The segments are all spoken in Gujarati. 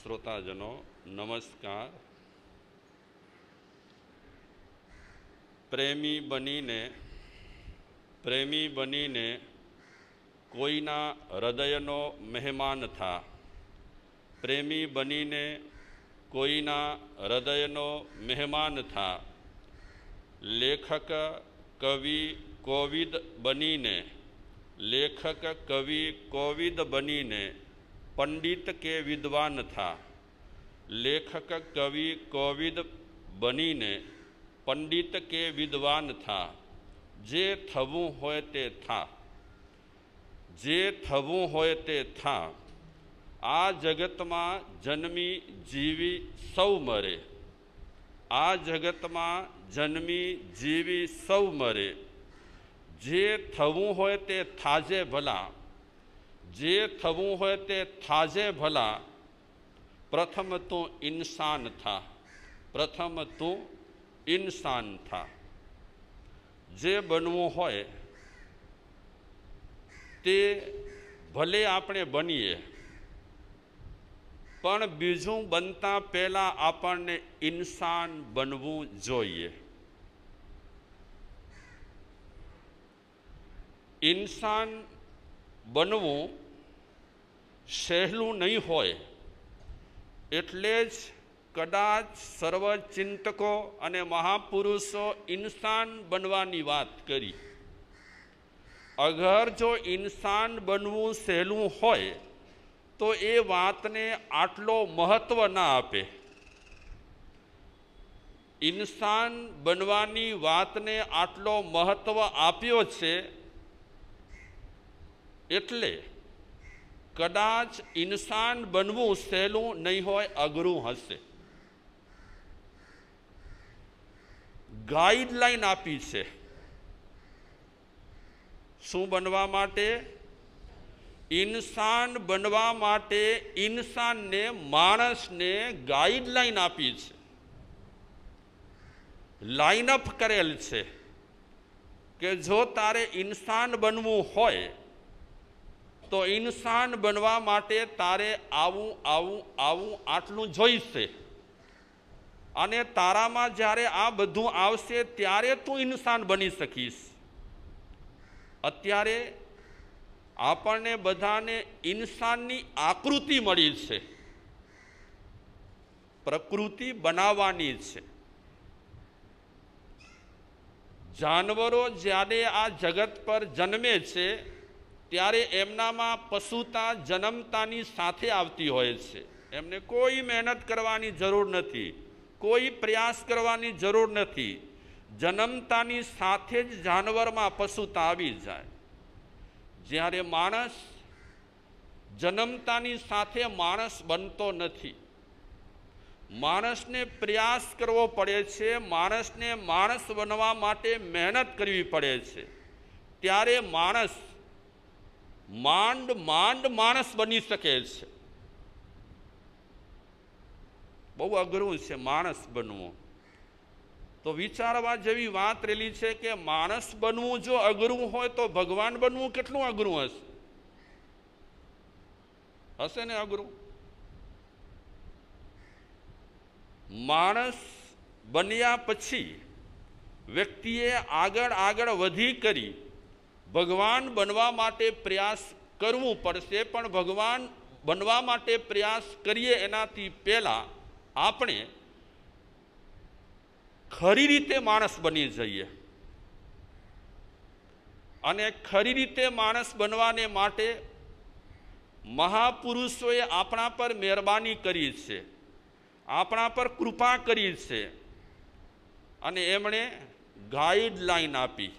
श्रोताजनों नमस्कार प्रेमी बनी ने प्रेमी बनी ने कोई ना हृदय मेहमान था प्रेमी बनी ने कोई ना हृदय मेहमान था लेखक कवि कोविद बनी ने लेखक कवि कोविद बनी ने पंडित के विद्वान था लेखक कवि कोविद बनी ने पंडित के विद्वान था जे थवू होते था जे थवू होते था आ जगत में जन्मी जीवी सौ मरे आ जगत में जन्मी जीवी सौ मरे जे थवू होते थाजे भला જે થવું હોય તે થાજે ભલા પ્રથમ તું ઇન્સાન થા પ્રથમ તું ઇન્સાન થા જે બનવું હોય તે ભલે આપણે બનીએ પણ બીજું બનતા પહેલાં આપણને ઇન્સાન બનવું જોઈએ ઇન્સાન બનવું સહેલું નહીં હોય એટલે જ કદાચ સર્વચિંતકો અને મહાપુરુષો ઇન્સાન બનવાની વાત કરી અગર જો ઇન્સાન બનવું સહેલું હોય તો એ વાતને આટલો મહત્ત્વ ના આપે ઇન્સાન બનવાની વાતને આટલો મહત્ત્વ આપ્યો છે એટલે કદાચ ઇન્સાન બનવું સહેલું નહીં હોય અઘરું હશે ગાઈડલાઈન આપી છે શું બનવા માટે ઇન્સાન બનવા માટે ઇન્સાનને માણસને ગાઈડલાઈન આપી છે લાઇનઅપ કરેલ છે કે જો તારે ઇન્સાન બનવું હોય તો ઇન્સાન બનવા માટે તારે આવું આવું આવું આટલું જોઈશે અને તારામાં જ્યારે આ બધું આવશે ત્યારે તું ઇન્સાન બની શકીશ અત્યારે આપણને બધાને ઇન્સાનની આકૃતિ મળી છે પ્રકૃતિ બનાવવાની છે જાનવરો જ્યારે આ જગત પર જન્મે છે ત્યારે એમનામાં પશુતા જન્મતાની સાથે આવતી હોય છે એમને કોઈ મહેનત કરવાની જરૂર નથી કોઈ પ્રયાસ કરવાની જરૂર નથી જન્મતાની સાથે જ જાનવરમાં પશુતા આવી જાય જ્યારે માણસ જન્મતાની સાથે માણસ બનતો નથી માણસને પ્રયાસ કરવો પડે છે માણસને માણસ બનવા માટે મહેનત કરવી પડે છે ત્યારે માણસ માંડ માંડ માણસ બની શકે છે બહુ અઘરું છે માણસ બનવું તો વિચારવા જેવી વાત રેલી છે કે માણસ બનવું જો અઘરું હોય તો ભગવાન બનવું કેટલું અઘરું હશે હશે ને અઘરું માણસ બન્યા પછી વ્યક્તિએ આગળ આગળ વધી કરી ભગવાન બનવા માટે પ્રયાસ કરવું પડશે પણ ભગવાન બનવા માટે પ્રયાસ કરીએ એનાથી પહેલાં આપણે ખરી રીતે માણસ બની જઈએ અને ખરી રીતે માણસ બનવાને માટે મહાપુરુષોએ આપણા પર મહેરબાની કરી છે આપણા પર કૃપા કરી છે અને એમણે ગાઈડલાઈન આપી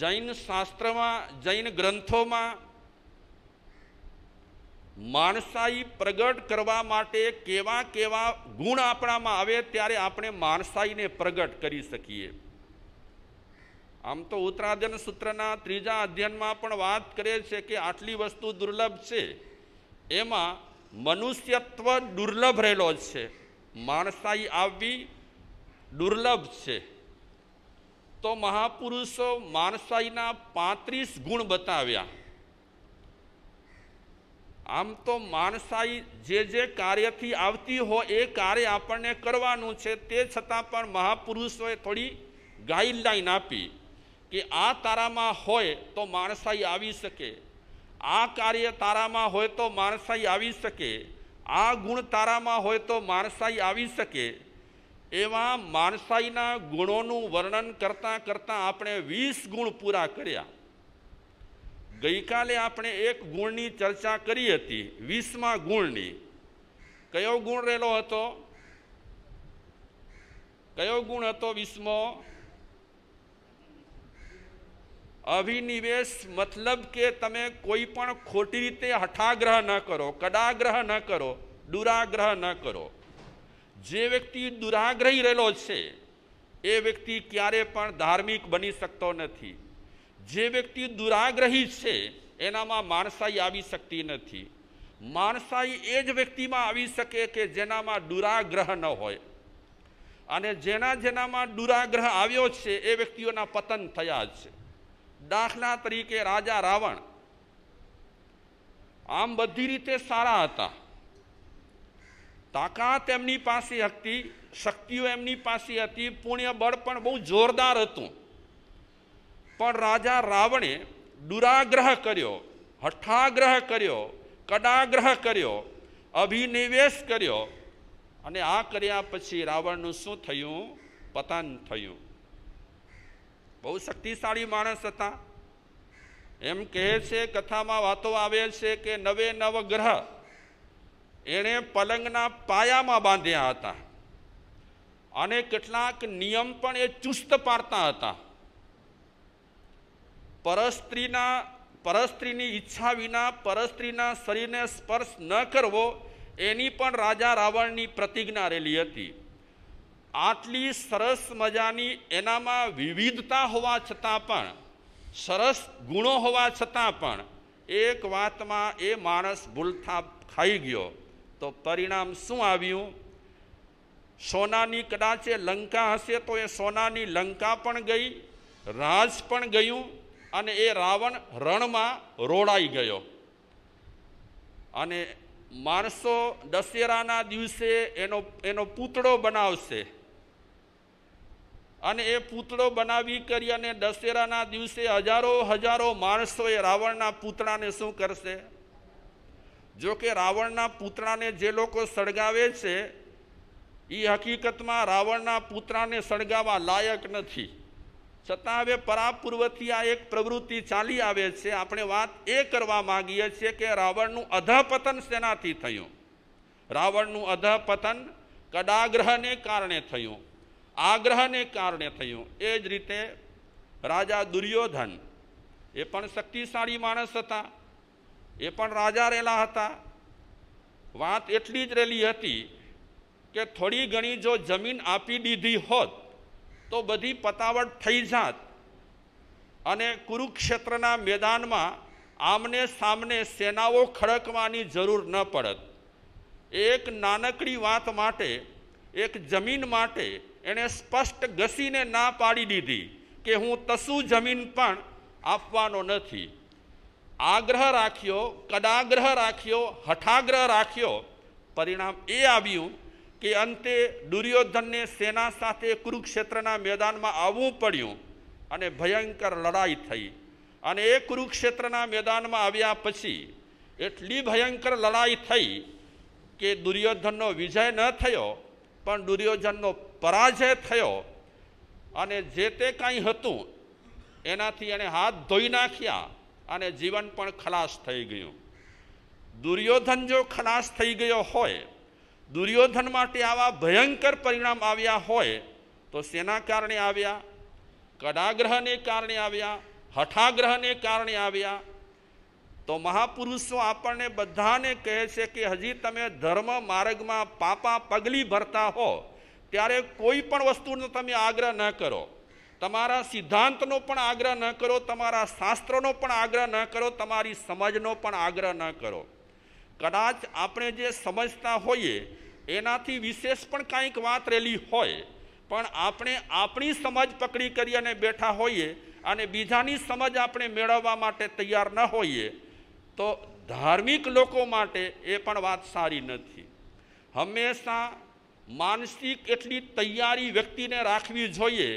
જૈન શાસ્ત્રમાં જૈન ગ્રંથોમાં માણસાઈ પ્રગટ કરવા માટે કેવા કેવા ગુણ આપણામાં આવે ત્યારે આપણે માણસાઈને પ્રગટ કરી શકીએ આમ તો ઉત્તરાધ્યન સૂત્રના ત્રીજા અધ્યયનમાં પણ વાત કરે છે કે આટલી વસ્તુ દુર્લભ છે એમાં મનુષ્યત્વ દુર્લભ રહેલો છે માણસાઈ આવવી દુર્લભ છે તો મહાપુરુષો માણસાઈના પાંત્રીસ ગુણ બતાવ્યા આમ તો માણસાઈ જે જે કાર્યથી આવતી હોય એ કાર્ય આપણને કરવાનું છે તે છતાં પણ મહાપુરુષોએ થોડી ગાઈડલાઈન આપી કે આ તારામાં હોય તો માણસાઈ આવી શકે આ કાર્ય તારામાં હોય તો માણસાઈ આવી શકે આ ગુણ તારામાં હોય તો માણસાઈ આવી શકે એવા માણસાઈના ગુણોનું વર્ણન કરતાં કરતાં આપણે વીસ ગુણ પૂરા કર્યા ગઈકાલે આપણે એક ગુણની ચર્ચા કરી હતી વીસમાં ગુણની કયો ગુણ રહેલો હતો કયો ગુણ હતો વીસમો અભિનિવેશ મતલબ કે તમે કોઈ પણ ખોટી રીતે હઠાગ્રહ ન કરો કડાગ્રહ ન કરો દુરાગ્રહ ન કરો જે વ્યક્તિ દુરાગ્રહી રહેલો છે એ વ્યક્તિ ક્યારે પણ ધાર્મિક બની શકતો નથી જે વ્યક્તિ દુરાગ્રહી છે એનામાં માણસાઈ આવી શકતી નથી માણસાઈ એ જ વ્યક્તિમાં આવી શકે કે જેનામાં દુરાગ્રહ ન હોય અને જેના જેનામાં દુરાગ્રહ આવ્યો છે એ વ્યક્તિઓના પતન થયા છે દાખલા તરીકે રાજા રાવણ આમ બધી રીતે સારા હતા તાકાત એમની પાસે હતી શક્તિઓ એમની પાસે હતી પુણ્ય બળ પણ બહુ જોરદાર હતું પણ રાજા રાવણે દુરાગ્રહ કર્યો હઠાગ્રહ કર્યો કડાગ્રહ કર્યો અભિનિવેશ કર્યો અને આ કર્યા પછી રાવણનું શું થયું પતન થયું બહુ શક્તિશાળી માણસ હતા એમ કહે છે કથામાં વાતો આવે છે કે નવે નવ ગ્રહ એણે પલંગના પાયામાં બાંધ્યા હતા અને કેટલાક નિયમ પણ એ ચુસ્ત પાડતા હતા પરસ્ત્રીના પરસ્ત્રીની ઈચ્છા વિના પરસ્ત્રીના શરીરને સ્પર્શ ન કરવો એની પણ રાજા રાવણની પ્રતિજ્ઞા રહેલી હતી આટલી સરસ મજાની એનામાં વિવિધતા હોવા છતાં પણ સરસ ગુણો હોવા છતાં પણ એક વાતમાં એ માણસ ભૂલથા ખાઈ ગયો તો પરિણામ શું આવ્યું સોનાની કદાચ એ લંકા હશે તો એ સોનાની લંકા પણ ગઈ રાજ પણ ગયું અને એ રાવણ રણમાં રોડાઈ ગયો અને માણસો દશેરાના દિવસે એનો એનો પૂતળો બનાવશે અને એ પૂતળો બનાવી કરી અને દશેરાના દિવસે હજારો હજારો માણસો એ રાવણના પૂતળાને શું કરશે જો કે રાવણના પૂતળાને જે લોકો સળગાવે છે એ હકીકતમાં રાવણના પૂતળાને સળગાવવા લાયક નથી છતાં હવે પરાપૂર્વથી આ એક પ્રવૃત્તિ ચાલી આવે છે આપણે વાત એ કરવા માગીએ છીએ કે રાવણનું અધપતન શેનાથી થયું રાવણનું અધપતન કડાગ્રહને કારણે થયું આગ્રહને કારણે થયું એ જ રીતે રાજા દુર્યોધન એ પણ શક્તિશાળી માણસ હતા એ પણ રાજા રહેલા હતા વાત એટલી જ રહેલી હતી કે થોડી ઘણી જો જમીન આપી દીધી હોત તો બધી પતાવટ થઈ જાત અને કુરુક્ષેત્રના મેદાનમાં આમને સામને સેનાઓ ખડકવાની જરૂર ન પડત એક નાનકડી વાત માટે એક જમીન માટે એણે સ્પષ્ટ ઘસીને ના પાડી દીધી કે હું તસુ જમીન પણ આપવાનો નથી આગ્રહ રાખ્યો કદાગ્રહ રાખ્યો હઠાગ્રહ રાખ્યો પરિણામ એ આવ્યું કે અંતે દુર્યોધનને સેના સાથે કુરુક્ષેત્રના મેદાનમાં આવવું પડ્યું અને ભયંકર લડાઈ થઈ અને એ કુરુક્ષેત્રના મેદાનમાં આવ્યા પછી એટલી ભયંકર લડાઈ થઈ કે દુર્યોધનનો વિજય ન થયો પણ દુર્યોધનનો પરાજય થયો અને જે તે કાંઈ હતું એનાથી એણે હાથ ધોઈ નાખ્યા અને જીવન પણ ખલાસ થઈ ગયું દુર્યોધન જો ખલાસ થઈ ગયો હોય દુર્યોધન માટે આવા ભયંકર પરિણામ આવ્યા હોય તો શેના કારણે આવ્યા કડાગ્રહને કારણે આવ્યા હઠાગ્રહને કારણે આવ્યા તો મહાપુરુષો આપણને બધાને કહે છે કે હજી તમે ધર્મ માર્ગમાં પાપા પગલી ભરતા હો ત્યારે કોઈ પણ વસ્તુનો તમે આગ્રહ ન કરો તમારા સિદ્ધાંતનો પણ આગ્રહ ન કરો તમારા શાસ્ત્રનો પણ આગ્રહ ન કરો તમારી સમજનો પણ આગ્રહ ન કરો કદાચ આપણે જે સમજતા હોઈએ એનાથી વિશેષ પણ કાંઈક વાત રહેલી હોય પણ આપણે આપણી સમજ પકડી કરી અને બેઠા હોઈએ અને બીજાની સમજ આપણે મેળવવા માટે તૈયાર ન હોઈએ તો ધાર્મિક લોકો માટે એ પણ વાત સારી નથી હંમેશા માનસિક એટલી તૈયારી વ્યક્તિને રાખવી જોઈએ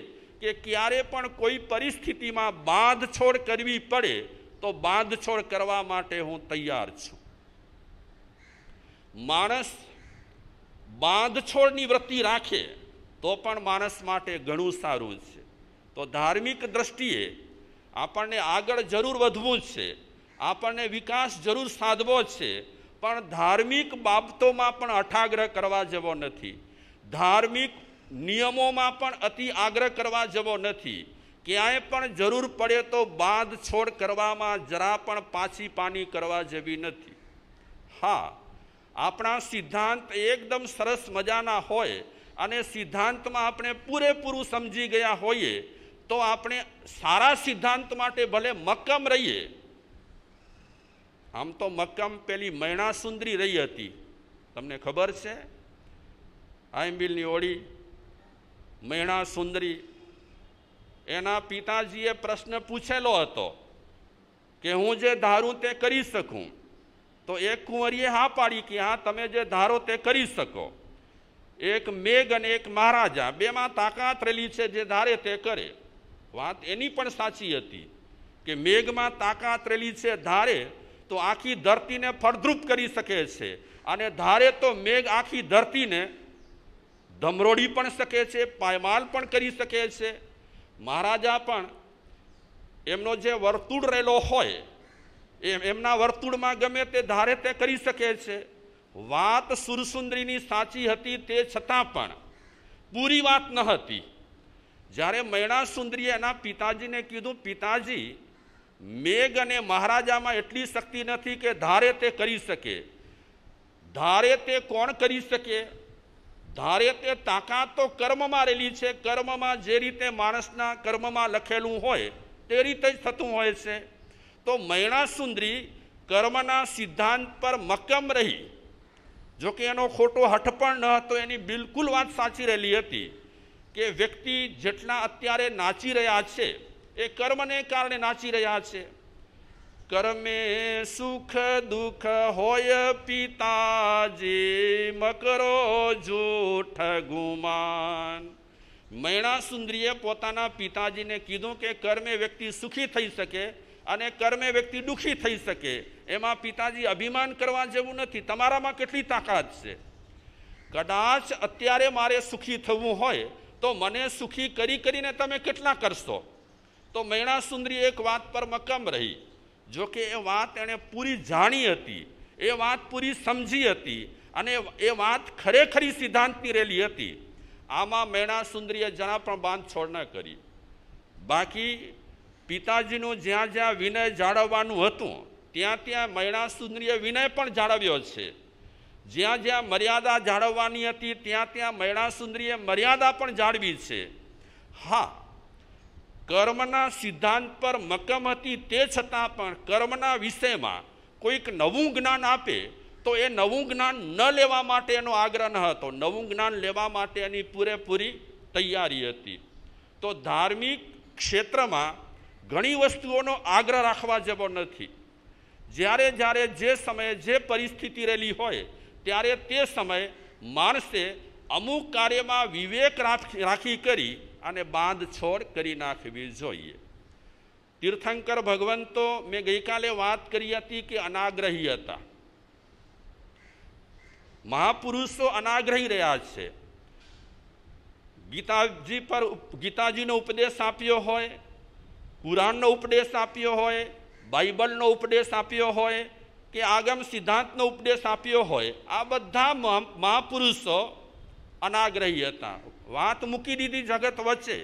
કે ક્યારે પણ કોઈ પરિસ્થિતિમાં બાંધછોડ કરવી પડે તો બાંધછોડ કરવા માટે હું તૈયાર છું માણસ બાંધછોડની વૃત્તિ રાખે તો પણ માણસ માટે ઘણું સારું છે તો ધાર્મિક દ્રષ્ટિએ આપણને આગળ જરૂર વધવું છે આપણને વિકાસ જરૂર સાધવો છે પણ ધાર્મિક બાબતોમાં પણ અઠાગ્રહ કરવા જેવો નથી ધાર્મિક નિયમોમાં પણ અતિ આગ્રહ કરવા જવો નથી ક્યાંય પણ જરૂર પડે તો બાંધ છોડ કરવામાં જરા પણ પાછી પાની કરવા જેવી નથી હા આપણા સિદ્ધાંત એકદમ સરસ મજાના હોય અને સિદ્ધાંતમાં આપણે પૂરેપૂરું સમજી ગયા હોઈએ તો આપણે સારા સિદ્ધાંત માટે ભલે મક્કમ રહીએ આમ તો મક્કમ પેલી મૈણા સુંદરી રહી હતી તમને ખબર છે આઈમ્બિલની ઓળી મૈણા સુંદરી એના પિતાજીએ પ્રશ્ન પૂછેલો હતો કે હું જે ધારું તે કરી શકું તો એક કુંવરીએ હા પાડી કે હા તમે જે ધારો તે કરી શકો એક મેઘ અને એક મહારાજા બેમાં તાકાત રહેલી છે જે ધારે તે કરે વાત એની પણ સાચી હતી કે મેઘમાં તાકાત રહેલી છે ધારે તો આખી ધરતીને ફળદ્રુપ કરી શકે છે અને ધારે તો મેઘ આખી ધરતીને ધમરોડી પણ શકે છે પાયમાલ પણ કરી શકે છે મહારાજા પણ એમનો જે વર્તુળ રહેલો હોય એમ એમના વર્તુળમાં ગમે તે ધારે તે કરી શકે છે વાત સુરસુંદરીની સાચી હતી તે છતાં પણ પૂરી વાત ન હતી જ્યારે મૈણા સુંદરીએ એના પિતાજીને કીધું પિતાજી મેઘ અને મહારાજામાં એટલી શક્તિ નથી કે ધારે તે કરી શકે ધારે તે કોણ કરી શકે ધારે તે તાકાત તો કર્મમાં રહેલી છે કર્મમાં જે રીતે માણસના કર્મમાં લખેલું હોય તે રીતે જ થતું હોય છે તો મૈણા સુંદરી કર્મના સિદ્ધાંત પર મક્કમ રહી જોકે એનો ખોટો હઠપણ ન હતો એની બિલકુલ વાત સાચી રહેલી હતી કે વ્યક્તિ જેટલા અત્યારે નાચી રહ્યા છે એ કર્મને કારણે નાચી રહ્યા છે કર્મે સુખ દુઃખ હોય પિતાજી મકરો જૂઠ ગુમાન મૈણા સુંદરીએ પોતાના પિતાજીને કીધું કે કર્મે વ્યક્તિ સુખી થઈ શકે અને કર્મે વ્યક્તિ દુઃખી થઈ શકે એમાં પિતાજી અભિમાન કરવા જેવું નથી તમારામાં કેટલી તાકાત છે કદાચ અત્યારે મારે સુખી થવું હોય તો મને સુખી કરી કરીને તમે કેટલા કરશો તો મૈણા સુંદરી એક વાત પર મક્કમ રહી જોકે એ વાત એણે પૂરી જાણી હતી એ વાત પૂરી સમજી હતી અને એ વાત ખરેખરી સિદ્ધાંતની રેલી હતી આમાં મેણા સુંદરીએ જરા પણ બાંધ છોડ ન કરી બાકી પિતાજીનું જ્યાં જ્યાં વિનય જાળવવાનું હતું ત્યાં ત્યાં મૈણા સુંદરીએ વિનય પણ જાળવ્યો છે જ્યાં જ્યાં મર્યાદા જાળવવાની હતી ત્યાં ત્યાં મૈણા સુંદરીએ મર્યાદા પણ જાળવી છે હા કર્મના સિદ્ધાંત પર મક્કમ હતી તે છતાં પણ કર્મના વિષયમાં કોઈક નવું જ્ઞાન આપે તો એ નવું જ્ઞાન ન લેવા માટે એનો આગ્રહ ન હતો નવું જ્ઞાન લેવા માટે એની પૂરેપૂરી તૈયારી હતી તો ધાર્મિક ક્ષેત્રમાં ઘણી વસ્તુઓનો આગ્રહ રાખવા જેવો નથી જ્યારે જ્યારે જે સમયે જે પરિસ્થિતિ રહેલી હોય ત્યારે તે સમયે માણસે અમુક કાર્યમાં વિવેક રાખી કરી અને બાંધછોડ કરી નાખવી જોઈએ તીર્થંકર ભગવંતો મેં ગઈકાલે વાત કરી હતી કે અનાગ્રહી હતા મહાપુરુષો અનાગ્રહી રહ્યા છે ગીતાજી પર ગીતાજીનો ઉપદેશ આપ્યો હોય કુરાનનો ઉપદેશ આપ્યો હોય બાઇબલનો ઉપદેશ આપ્યો હોય કે આગમ સિદ્ધાંતનો ઉપદેશ આપ્યો હોય આ બધા મહાપુરુષો અનાગ્રહી હતા વાત મૂકી દીધી જગત વચ્ચે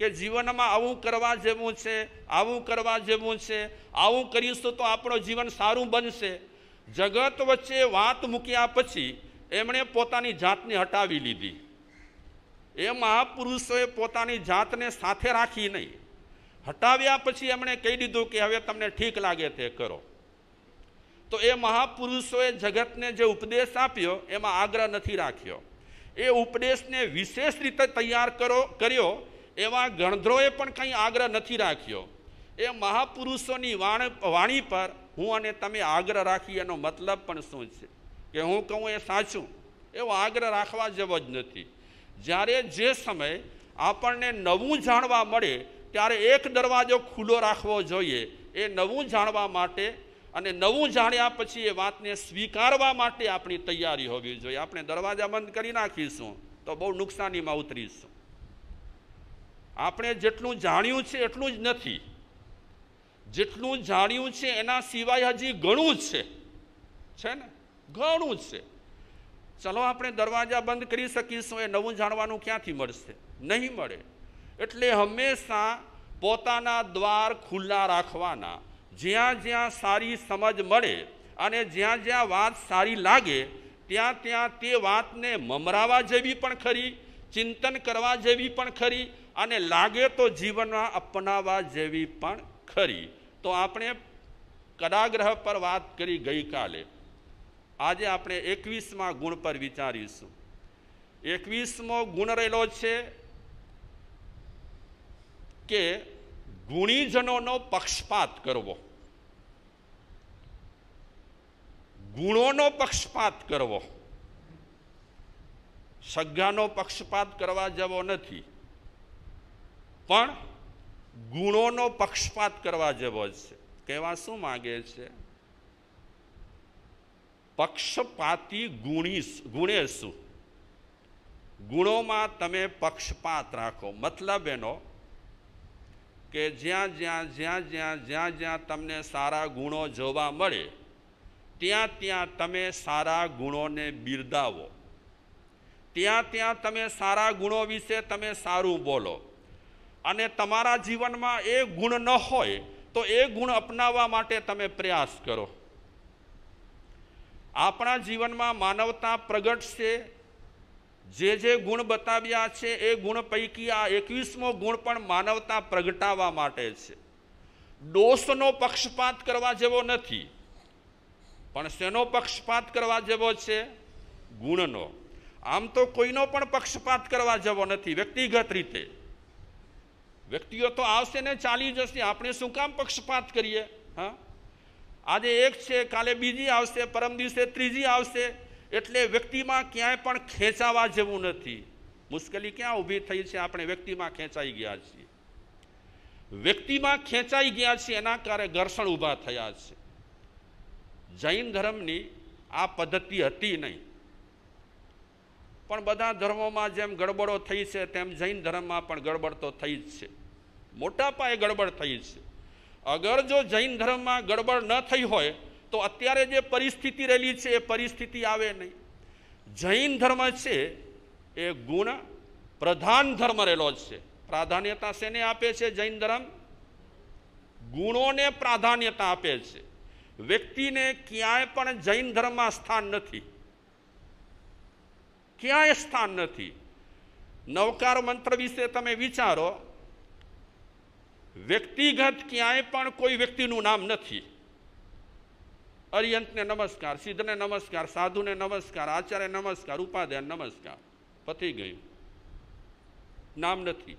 કે જીવનમાં આવું કરવા જેવું છે આવું કરવા જેવું છે આવું કરીશું તો આપણું જીવન સારું બનશે જગત વચ્ચે વાત મૂક્યા પછી એમણે પોતાની જાતને હટાવી લીધી એ મહાપુરુષોએ પોતાની જાતને સાથે રાખી નહીં હટાવ્યા પછી એમણે કહી દીધું કે હવે તમને ઠીક લાગે તે કરો તો એ મહાપુરુષોએ જગતને જે ઉપદેશ આપ્યો એમાં આગ્રહ નથી રાખ્યો એ ઉપદેશને વિશેષ રીતે તૈયાર કરો કર્યો એવા ગણધ્રોએ પણ કંઈ આગ્રહ નથી રાખ્યો એ મહાપુરુષોની વાણ વાણી પર હું અને તમે આગ્રહ રાખી એનો મતલબ પણ શું છે કે હું કહું એ સાચું એવો આગ્રહ રાખવા જેવો જ નથી જ્યારે જે સમય આપણને નવું જાણવા મળે ત્યારે એક દરવાજો ખુલ્લો રાખવો જોઈએ એ નવું જાણવા માટે અને નવું જાણ્યા પછી એ વાતને સ્વીકારવા માટે આપણી તૈયારી હોવી જોઈએ આપણે દરવાજા બંધ કરી નાખીશું તો બહુ નુકસાનીમાં ઉતરીશું આપણે જેટલું જાણ્યું છે એટલું જ નથી જેટલું જાણ્યું છે એના સિવાય હજી ઘણું છે છે ને ઘણું છે ચલો આપણે દરવાજા બંધ કરી શકીશું એ નવું જાણવાનું ક્યાંથી મળશે નહીં મળે એટલે હંમેશા પોતાના દ્વાર ખુલ્લા રાખવાના જ્યાં જ્યાં સારી સમજ મળે અને જ્યાં જ્યાં વાત સારી લાગે ત્યાં ત્યાં તે વાતને મમરાવા જેવી પણ ખરી ચિંતન કરવા જેવી પણ ખરી અને લાગે તો જીવનમાં અપનાવવા જેવી પણ ખરી તો આપણે કદાગ્રહ પર વાત કરી ગઈકાલે આજે આપણે એકવીસમાં ગુણ પર વિચારીશું એકવીસમો ગુણ રહેલો છે કે ગુણીજનોનો પક્ષપાત કરવો ગુણોનો પક્ષપાત કરવો સગાનો પક્ષપાત કરવા જવો નથી પણ ગુણોનો પક્ષપાત કરવા જવો છે કહેવા શું માગે છે પક્ષપાતી ગુણી શું ગુણોમાં તમે પક્ષપાત રાખો મતલબ એનો કે જ્યાં જ્યાં જ્યાં જ્યાં જ્યાં જ્યાં તમને સારા ગુણો જોવા મળે ત્યાં ત્યાં તમે સારા ગુણોને બિરદાવો ત્યાં ત્યાં તમે સારા ગુણો વિશે તમે સારું બોલો અને તમારા જીવનમાં એ ગુણ ન હોય તો એ ગુણ અપનાવવા માટે તમે પ્રયાસ કરો આપણા જીવનમાં માનવતા પ્રગટ છે જે જે ગુણ બતાવ્યા છે એ ગુણ પૈકી આ એકવીસમો ગુણ પણ માનવતા પ્રગટાવા માટે છે દોષનો પક્ષપાત કરવા જેવો નથી પણ શેનો પક્ષપાત કરવા જેવો છે ગુણનો આમ તો કોઈનો પણ પક્ષપાત કરવા જેવો નથી વ્યક્તિગત રીતે વ્યક્તિઓ તો આવશે ને ચાલી જશે આપણે શું કામ પક્ષપાત કરીએ હા આજે એક છે કાલે બીજી આવશે પરમ દિવસે ત્રીજી આવશે એટલે વ્યક્તિમાં ક્યાંય પણ ખેંચાવા જેવું નથી મુશ્કેલી ક્યાં ઊભી થઈ છે આપણે વ્યક્તિમાં ખેંચાઈ ગયા છીએ વ્યક્તિમાં ખેંચાઈ ગયા છીએ એના કારણે ઘર્ષણ ઊભા થયા છે જૈન ધર્મની આ પદ્ધતિ હતી નહીં પણ બધા ધર્મોમાં જેમ ગડબડો થઈ છે તેમ જૈન ધર્મમાં પણ ગડબડ તો થઈ જ છે મોટા પાયે ગડબડ થઈ જ છે અગર જો જૈન ધર્મમાં ગડબડ ન થઈ હોય તો અત્યારે જે પરિસ્થિતિ રહેલી છે એ પરિસ્થિતિ આવે નહીં જૈન ધર્મ છે એ ગુણ પ્રધાન ધર્મ રહેલો જ છે પ્રાધાન્યતા શેને આપે છે જૈન ધર્મ ગુણોને પ્રાધાન્યતા આપે છે વ્યક્તિને ક્યાંય પણ જૈન ધર્મમાં સ્થાન નથી ક્યાંય સ્થાન નથી નવકાર મંત્ર વિશે તમે વિચારો વ્યક્તિગત ક્યાંય પણ કોઈ વ્યક્તિનું નામ નથી અરિયંતને નમસ્કાર સિદ્ધને નમસ્કાર સાધુને નમસ્કાર આચાર્ય નમસ્કાર ઉપાધ્યાય નમસ્કાર પતી ગયું નામ નથી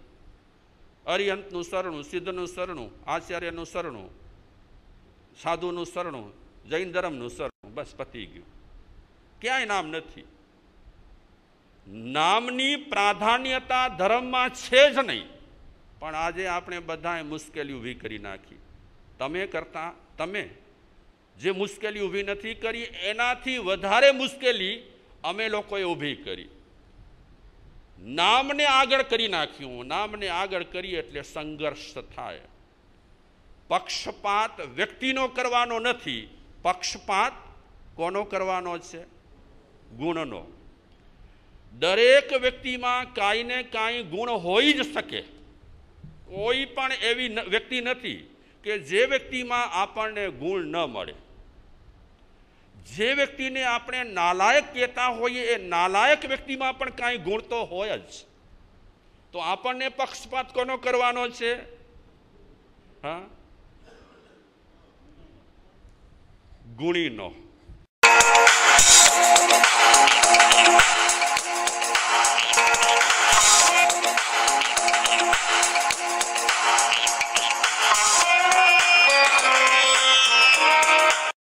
અરિયંતનું શરણું સિદ્ધનું શરણું આચાર્યનું શરણું સાધુનું શરણું જૈન ધર્મનું શરણું બસ પતી ગયું ક્યાંય નામ નથી નામની પ્રાધાન્યતા ધર્મમાં છે જ નહીં પણ આજે આપણે બધાએ મુશ્કેલી ઊભી કરી નાખી તમે કરતાં તમે જે મુશ્કેલી ઊભી નથી કરી એનાથી વધારે મુશ્કેલી અમે લોકોએ ઊભી કરી નામને આગળ કરી નાખ્યું નામને આગળ કરી એટલે સંઘર્ષ થાય પક્ષપાત વ્યક્તિનો કરવાનો નથી પક્ષપાત કોનો કરવાનો છે ગુણનો દરેક વ્યક્તિમાં કાંઈ ને કાંઈ ગુણ હોઈ જ શકે કોઈ પણ એવી વ્યક્તિ નથી કે જે વ્યક્તિમાં આપણને ગુણ ન મળે જે વ્યક્તિને આપણે નાલાયક કહેતા હોઈએ એ નાલાયક વ્યક્તિમાં પણ કાંઈ ગુણ તો હોય જ તો આપણને પક્ષપાત કોનો કરવાનો છે હા ગુણીનો